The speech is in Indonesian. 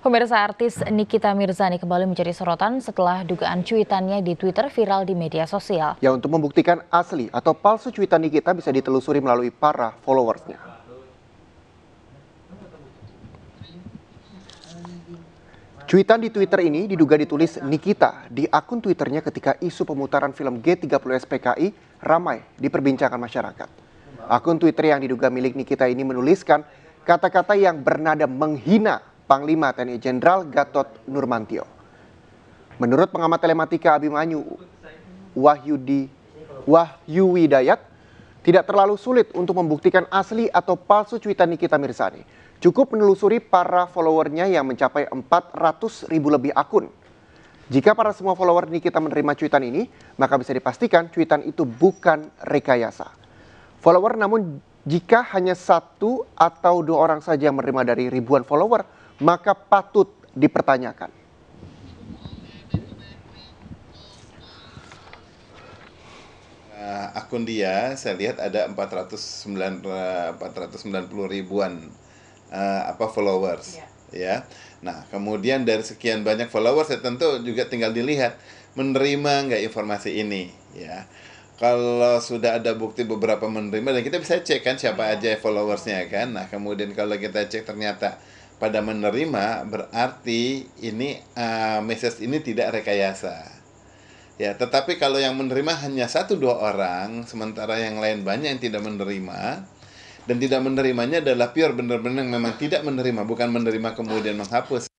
Pemirsa artis Nikita Mirzani kembali menjadi sorotan setelah dugaan cuitannya di Twitter viral di media sosial. Ya untuk membuktikan asli atau palsu cuitan Nikita bisa ditelusuri melalui para followersnya. Cuitan di Twitter ini diduga ditulis Nikita di akun Twitternya ketika isu pemutaran film G30 SPKI ramai diperbincangkan masyarakat. Akun Twitter yang diduga milik Nikita ini menuliskan kata-kata yang bernada menghina Panglima TNI Jenderal Gatot Nurmantio. Menurut pengamat telematika Abimanyu Wahyudi Wahyu Widayat, tidak terlalu sulit untuk membuktikan asli atau palsu cuitan Nikita Mirzani. Cukup menelusuri para followernya yang mencapai 400 ribu lebih akun. Jika para semua follower Nikita menerima cuitan ini, maka bisa dipastikan cuitan itu bukan rekayasa. Follower namun jika hanya satu atau dua orang saja yang menerima dari ribuan follower, maka patut dipertanyakan. Eh, akun dia saya lihat ada 409 490 eh, ribuan uh, apa followers yeah. ya. Nah, kemudian dari sekian banyak followers ya tentu juga tinggal dilihat menerima nggak informasi ini ya. Kalau sudah ada bukti beberapa menerima dan kita bisa cek kan siapa yeah. aja followersnya kan. Nah, kemudian kalau kita cek ternyata pada menerima berarti ini uh, message ini tidak rekayasa. Ya, tetapi kalau yang menerima hanya satu dua orang, sementara yang lain banyak yang tidak menerima dan tidak menerimanya adalah pure benar-benar memang tidak menerima, bukan menerima kemudian menghapus.